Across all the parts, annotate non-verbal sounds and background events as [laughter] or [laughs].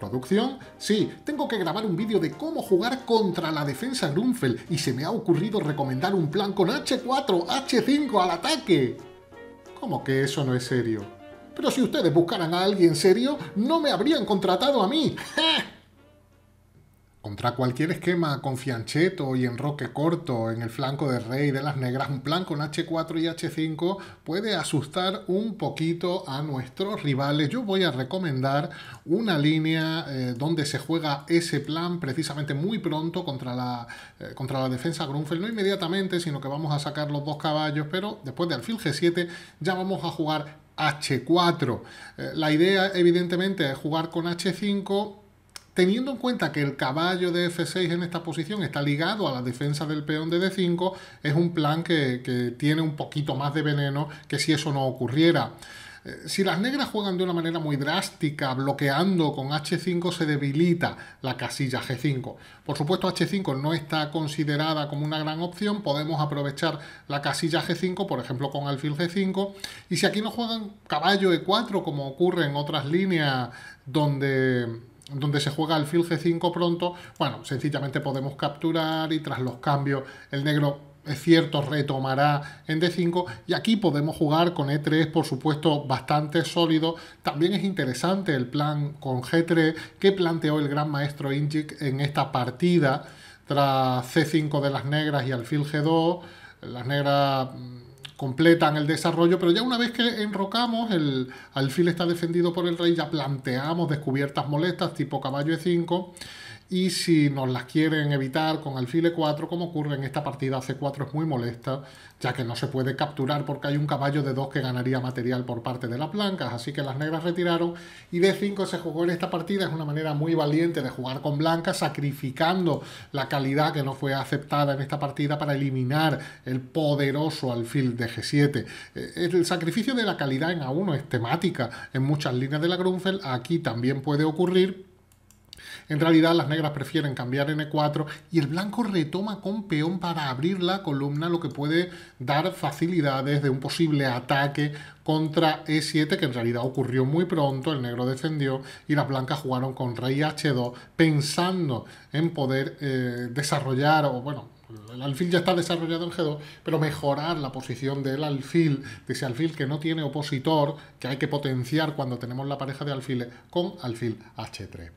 ¿Producción? Sí, tengo que grabar un vídeo de cómo jugar contra la defensa Grunfeld y se me ha ocurrido recomendar un plan con H4, H5 al ataque. ¿Cómo que eso no es serio? Pero si ustedes buscaran a alguien serio, no me habrían contratado a mí. [laughs] Contra cualquier esquema con fianchetto y enroque corto en el flanco de rey de las negras, un plan con H4 y H5 puede asustar un poquito a nuestros rivales. Yo voy a recomendar una línea eh, donde se juega ese plan precisamente muy pronto contra la, eh, contra la defensa Grunfeld. No inmediatamente, sino que vamos a sacar los dos caballos, pero después de alfil G7 ya vamos a jugar H4. Eh, la idea evidentemente es jugar con H5 Teniendo en cuenta que el caballo de F6 en esta posición está ligado a la defensa del peón de D5, es un plan que, tiene un poquito más de veneno que si eso no ocurriera. Eh, si las negras juegan de una manera muy drástica, bloqueando con H5, se debilita la casilla G5. Por supuesto, H5 no está considerada como una gran opción. Podemos aprovechar la casilla G5, por ejemplo, con alfil G5. Y si aquí no juegan caballo E4, como ocurre en otras líneas donde donde se juega el fil G5 pronto, bueno, sencillamente podemos capturar y tras los cambios el negro es cierto, retomará en D5 y aquí podemos jugar con E3, por supuesto, bastante sólido. También es interesante el plan con G3 que planteó el gran maestro Injic en esta partida tras C5 de las negras y alfil G2. Las negras mm, completan el desarrollo, pero ya una vez que enrocamos, el alfil está defendido por el rey, ya planteamos descubiertas molestas tipo caballo E5 y si nos las quieren evitar con alfil e4, como ocurre en esta partida c4 es muy molesta, ya que no se puede capturar porque hay un caballo de 2 que ganaría material por parte de las blancas, así que las negras retiraron y d5 se jugó en esta partida, es una manera muy valiente de jugar con blancas, sacrificando la calidad que no fue aceptada en esta partida para eliminar el poderoso alfil de g7. Eh, el sacrificio de la calidad en A1 es temática en muchas líneas de la Grunfeld, aquí también puede ocurrir, en realidad las negras prefieren cambiar e 4 y el blanco retoma con peón para abrir la columna, lo que puede dar facilidades de un posible ataque contra E7, que en realidad ocurrió muy pronto, el negro defendió y las blancas jugaron con rey H2 pensando en poder eh, desarrollar o bueno, el alfil ya está desarrollado en G2, pero mejorar la posición del alfil, de ese alfil que no tiene opositor, que hay que potenciar cuando tenemos la pareja de alfiles, con alfil H3.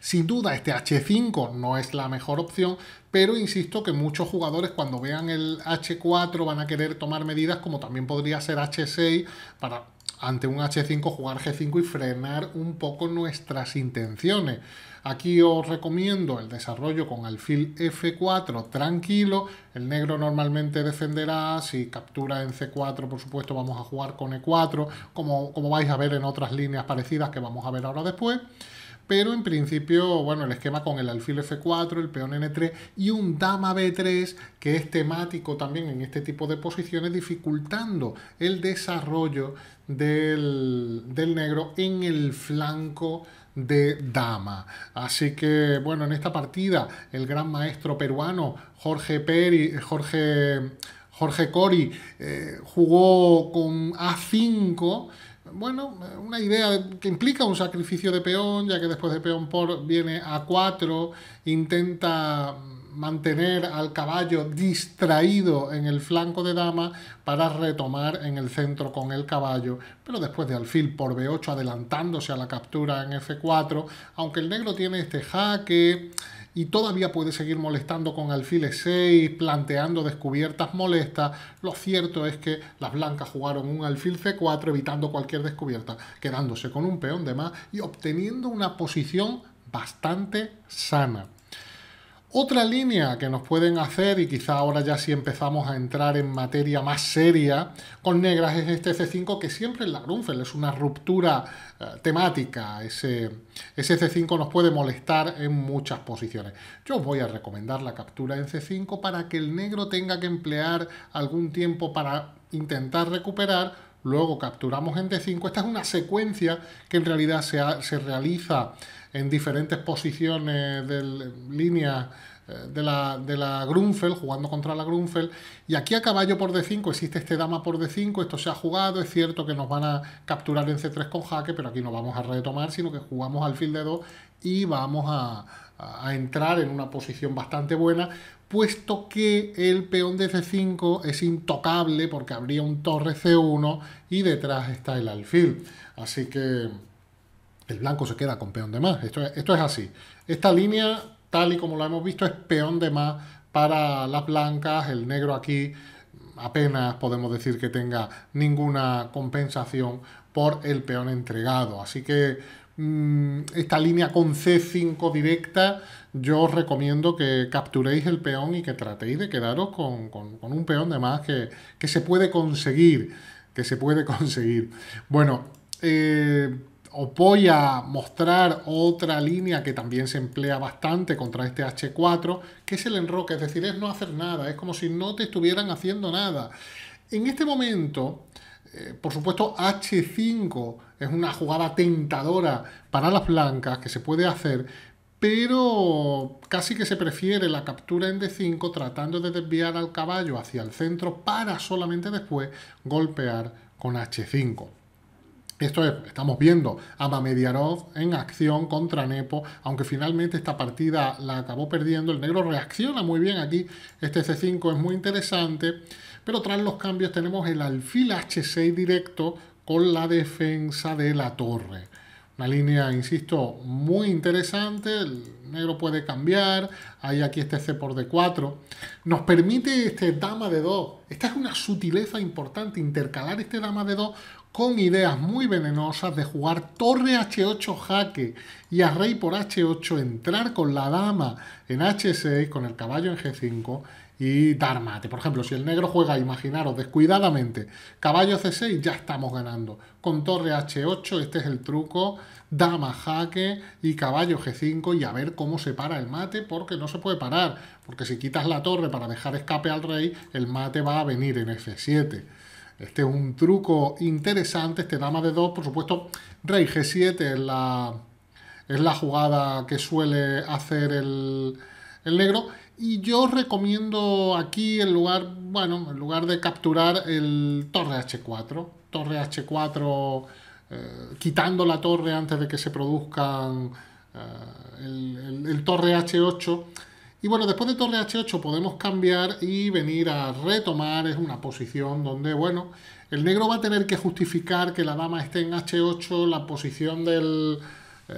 Sin duda este H5 no es la mejor opción, pero insisto que muchos jugadores cuando vean el H4 van a querer tomar medidas como también podría ser H6 para ante un H5 jugar G5 y frenar un poco nuestras intenciones. Aquí os recomiendo el desarrollo con alfil F4 tranquilo. El negro normalmente defenderá, si captura en C4 por supuesto vamos a jugar con E4, como, como vais a ver en otras líneas parecidas que vamos a ver ahora después pero en principio, bueno, el esquema con el alfil F4, el peón N3 y un dama B3 que es temático también en este tipo de posiciones, dificultando el desarrollo del, negro en el flanco de dama. Así que, bueno, en esta partida el gran maestro peruano Jorge Jorge, Jorge Cori eh, jugó con A5 bueno, una idea que implica un sacrificio de peón, ya que después de peón por viene a 4, intenta mantener al caballo distraído en el flanco de dama para retomar en el centro con el caballo, pero después de alfil por b8 adelantándose a la captura en f4, aunque el negro tiene este jaque y todavía puede seguir molestando con alfiles 6, planteando descubiertas molestas. Lo cierto es que las blancas jugaron un alfil C4 evitando cualquier descubierta, quedándose con un peón de más y obteniendo una posición bastante sana. Otra línea que nos pueden hacer, y quizá ahora ya si empezamos a entrar en materia más seria con negras, es este C5 que siempre es la Grunfeld, es una ruptura eh, temática. Ese, ese C5 nos puede molestar en muchas posiciones. Yo os voy a recomendar la captura en C5 para que el negro tenga que emplear algún tiempo para intentar recuperar luego capturamos en D5. Esta es una secuencia que en realidad se, se realiza en diferentes posiciones de línea eh, de la, de Grunfeld, jugando contra la Grunfeld. Y aquí a caballo por D5 existe este dama por D5, esto se ha jugado, es cierto que nos van a capturar en C3 con jaque, pero aquí no vamos a retomar, sino que jugamos alfil de 2 y vamos a, a entrar en una posición bastante buena, puesto que el peón de C5 es intocable porque habría un torre C1 y detrás está el alfil. Así que el blanco se queda con peón de más. Esto, es así. Esta línea, tal y como la hemos visto, es peón de más para las blancas. El negro aquí apenas podemos decir que tenga ninguna compensación por el peón entregado. Así que mm, esta línea con C5 directa, yo os recomiendo que capturéis el peón y que tratéis de quedaros con, un peón de más que, se puede conseguir. Que se puede [laughs] conseguir. Bueno, eh, o voy a mostrar otra línea que también se emplea bastante contra este H4, que es el enroque, es decir, es no hacer nada, es como si no te estuvieran haciendo nada. En este momento, eh, por supuesto, H5 es una jugada tentadora para las blancas que se puede hacer, pero casi que se prefiere la captura en D5 tratando de desviar al caballo hacia el centro para solamente después golpear con H5. Esto es, estamos viendo a Mamediarov en acción contra Nepo, aunque finalmente esta partida la acabó perdiendo. El negro reacciona muy bien aquí, este C5 es muy interesante, pero tras los cambios tenemos el alfil H6 directo con la defensa de la torre. Una línea, insisto, muy interesante, el negro puede cambiar, hay aquí este C por D4. Nos permite este dama de 2, esta es una sutileza importante, intercalar este dama de 2 con ideas muy venenosas de jugar torre h8 jaque y a rey por h8, entrar con la dama en h6, con el caballo en g5 y dar mate. Por ejemplo, si el negro juega, imaginaros, descuidadamente, caballo c6, ya estamos ganando. Con torre h8, este es el truco, dama jaque y caballo g5 y a ver cómo se para el mate, porque no se puede parar, porque si quitas la torre para dejar escape al rey, el mate va a venir en f7. Este es un truco interesante, este dama de 2, por supuesto, rey g7 es la, es la jugada que suele hacer el, negro. Y yo recomiendo aquí, en lugar, bueno, en lugar de capturar el torre h4, torre h4, eh, quitando la torre antes de que se produzcan eh, el, el, torre h8, y bueno, después de torre h8 podemos cambiar y venir a retomar, es una posición donde, bueno, el negro va a tener que justificar que la dama esté en h8, la posición del, eh,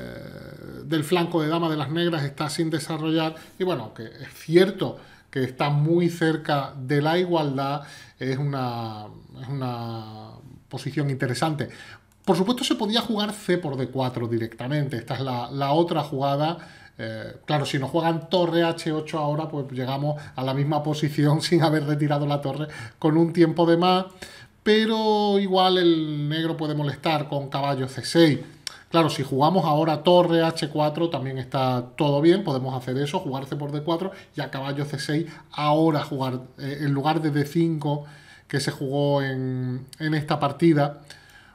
del flanco de dama de las negras está sin desarrollar, y bueno, que es cierto que está muy cerca de la igualdad, es una, una posición interesante. Por supuesto se podía jugar C por D4 directamente, esta es la, la otra jugada eh, claro, si no juegan torre H8 ahora, pues llegamos a la misma posición [laughs] sin haber retirado la torre con un tiempo de más. Pero igual el negro puede molestar con caballo C6. Claro, si jugamos ahora torre H4 también está todo bien, podemos hacer eso, jugarse por D4 y a caballo C6 ahora jugar eh, en lugar de D5 que se jugó en, en esta partida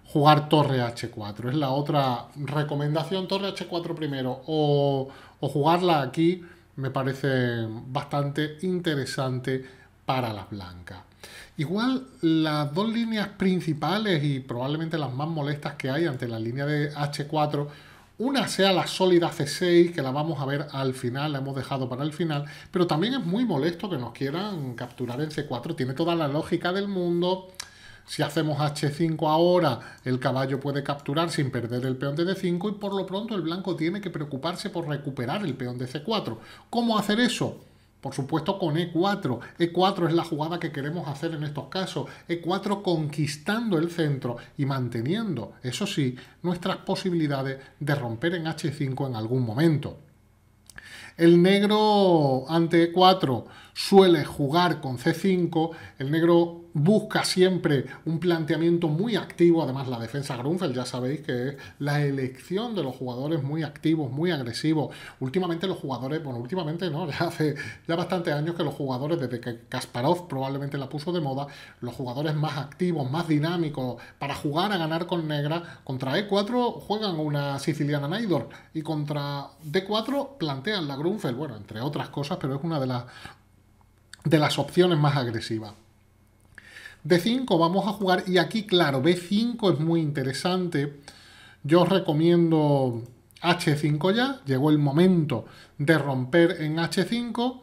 jugar torre H4. Es la otra recomendación, torre H4 primero o o jugarla aquí me parece bastante interesante para las blancas. Igual las dos líneas principales y probablemente las más molestas que hay ante la línea de H4 una sea la sólida C6, que la vamos a ver al final, la hemos dejado para el final, pero también es muy molesto que nos quieran capturar en C4. Tiene toda la lógica del mundo, si hacemos H5 ahora, el caballo puede capturar sin perder el peón de D5 y por lo pronto el blanco tiene que preocuparse por recuperar el peón de C4. ¿Cómo hacer eso? Por supuesto con E4. E4 es la jugada que queremos hacer en estos casos. E4 conquistando el centro y manteniendo, eso sí, nuestras posibilidades de romper en H5 en algún momento. El negro ante E4 suele jugar con C5, el negro busca siempre un planteamiento muy activo, además la defensa Grunfeld ya sabéis que es la elección de los jugadores muy activos, muy agresivos. Últimamente los jugadores, bueno, últimamente no, [laughs] ya hace ya bastantes años que los jugadores, desde que Kasparov probablemente la puso de moda, los jugadores más activos, más dinámicos, para jugar a ganar con negra, contra E4 juegan una siciliana Naidor y contra D4 plantean la Grunfeld, bueno, entre otras cosas, pero es una de las de las opciones más agresivas. D5 vamos a jugar y aquí, claro, B5 es muy interesante. Yo os recomiendo H5 ya, llegó el momento de romper en H5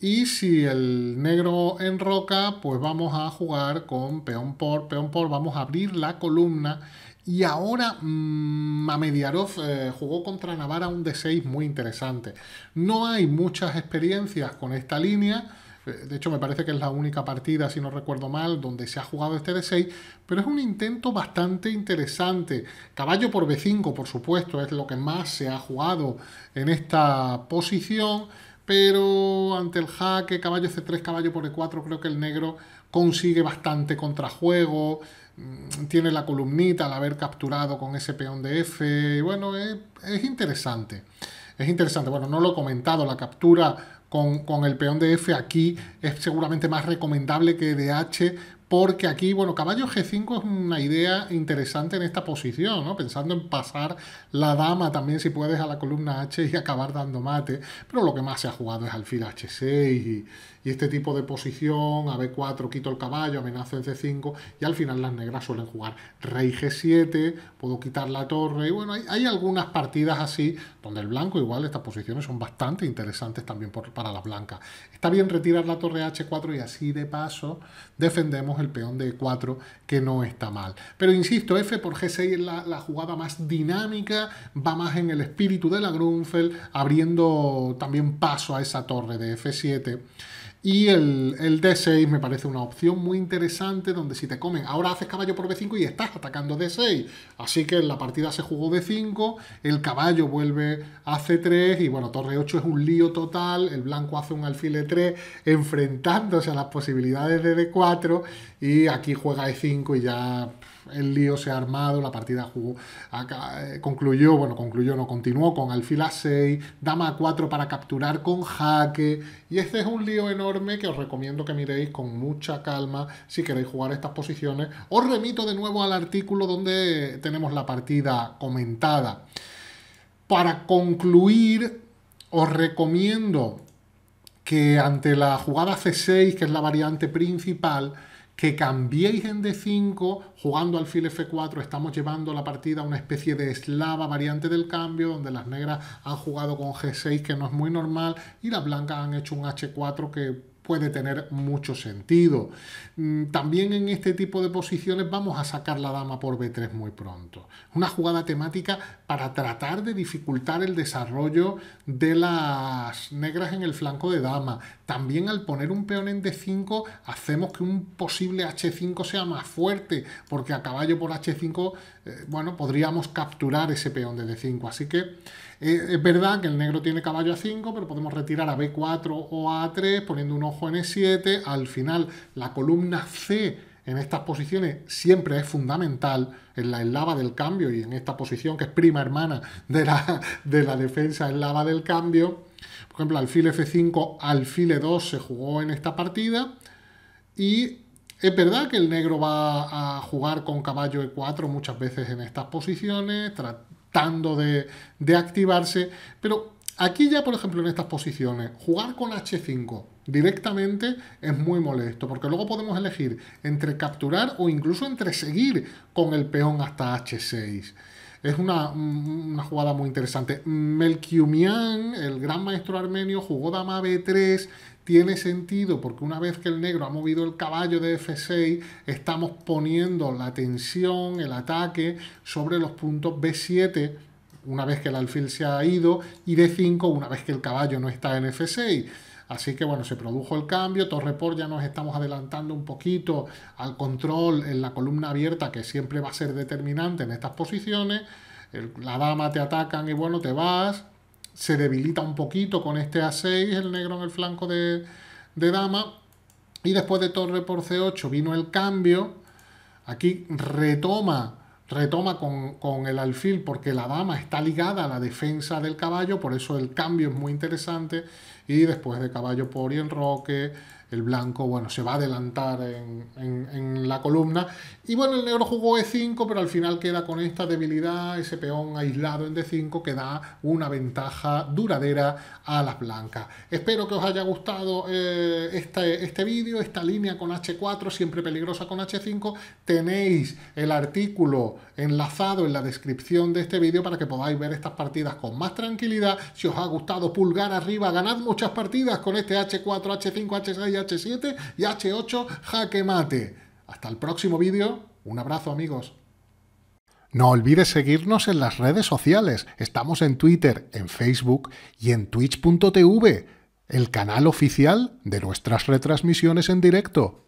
y si el negro enroca, pues vamos a jugar con peón por, peón por, vamos a abrir la columna y ahora Mamediarov mm, eh, jugó contra Navarra un D6 muy interesante. No hay muchas experiencias con esta línea, de hecho, me parece que es la única partida, si no recuerdo mal, donde se ha jugado este D6, pero es un intento bastante interesante. Caballo por B5, por supuesto, es lo que más se ha jugado en esta posición, pero ante el jaque, caballo C3, caballo por E4, creo que el negro consigue bastante contrajuego, mm, tiene la columnita al haber capturado con ese peón de F, bueno, es, es interesante. Es interesante, bueno, no lo he comentado, la captura con, el peón de F aquí es seguramente más recomendable que de H porque aquí, bueno, caballo G5 es una idea interesante en esta posición, ¿no? Pensando en pasar la dama también, si puedes, a la columna H y acabar dando mate, pero lo que más se ha jugado es alfil H6 y, este tipo de posición, a B4 quito el caballo, amenazo en C5 y al final las negras suelen jugar rey G7, puedo quitar la torre y bueno, hay, algunas partidas así donde el blanco igual, estas posiciones son bastante interesantes también para la blanca. Está bien retirar la torre H4 y así de paso defendemos el peón de 4, que no está mal. Pero insisto, F por G6 es la, la jugada más dinámica, va más en el espíritu de la Grunfeld, abriendo también paso a esa torre de F7. Y el, el, D6 me parece una opción muy interesante donde si te comen, ahora haces caballo por B5 y estás atacando D6. Así que en la partida se jugó D5, el caballo vuelve a C3 y bueno, torre 8 es un lío total, el blanco hace un alfil E3 enfrentándose a las posibilidades de D4 y aquí juega E5 y ya el lío se ha armado, la partida jugó, eh, concluyó, bueno, concluyó, no continuó con alfil A6, dama A4 para capturar con jaque, y este es un lío enorme que os recomiendo que miréis con mucha calma si queréis jugar estas posiciones. Os remito de nuevo al artículo donde tenemos la partida comentada. Para concluir, os recomiendo que ante la jugada C6, que es la variante principal, que cambiéis en d 5 jugando alfil f4 estamos llevando la partida a una especie de eslava variante del cambio donde las negras han jugado con g6 que no es muy normal y las blancas han hecho un h4 que puede tener mucho sentido. Mm, también en este tipo de posiciones vamos a sacar la dama por b3 muy pronto. Una jugada temática para tratar de dificultar el desarrollo de las negras en el flanco de dama, también al poner un peón en D5 hacemos que un posible H5 sea más fuerte, porque a caballo por H5, eh, bueno, podríamos capturar ese peón de D5. Así que eh, es verdad que el negro tiene caballo A5, pero podemos retirar a B4 o a A3 poniendo un ojo en E7. Al final, la columna C en estas posiciones siempre es fundamental, en la eslava del cambio y en esta posición que es prima hermana de la, de la defensa eslava del cambio. Por ejemplo, alfil F5, alfil E2 se jugó en esta partida. Y es verdad que el negro va a jugar con caballo E4 muchas veces en estas posiciones, tratando de, de activarse. Pero aquí ya, por ejemplo, en estas posiciones, jugar con H5 directamente es muy molesto, porque luego podemos elegir entre capturar o incluso entre seguir con el peón hasta H6. Es una, jugada muy interesante. Melchiumian, el gran maestro armenio, jugó dama B3, tiene sentido porque una vez que el negro ha movido el caballo de F6, estamos poniendo la tensión, el ataque sobre los puntos B7 una vez que el alfil se ha ido y D5 una vez que el caballo no está en F6. Así que bueno, se produjo el cambio, Torre por ya nos estamos adelantando un poquito al control en la columna abierta que siempre va a ser determinante en estas posiciones. la dama te atacan y bueno, te vas. Se debilita un poquito con este A6, el negro en el flanco de, de dama. Y después de torre por C8 vino el cambio. Aquí retoma retoma con, el alfil porque la dama está ligada a la defensa del caballo, por eso el cambio es muy interesante. Y después de caballo por y enroque, el blanco, bueno, se va a adelantar en, la columna. Y bueno, el negro jugó E5, pero al final queda con esta debilidad, ese peón aislado en D5, que da una ventaja duradera a las blancas. Espero que os haya gustado eh, este, este vídeo, esta línea con H4, siempre peligrosa con H5. Tenéis el artículo enlazado en la descripción de este vídeo para que podáis ver estas partidas con más tranquilidad. Si os ha gustado, pulgar arriba, ganad muchas partidas con este H4, H5, H6, H7 y H8 jaque mate. Hasta el próximo vídeo. Un abrazo amigos. No olvides seguirnos en las redes sociales. Estamos en Twitter, en Facebook y en twitch.tv, el canal oficial de nuestras retransmisiones en directo.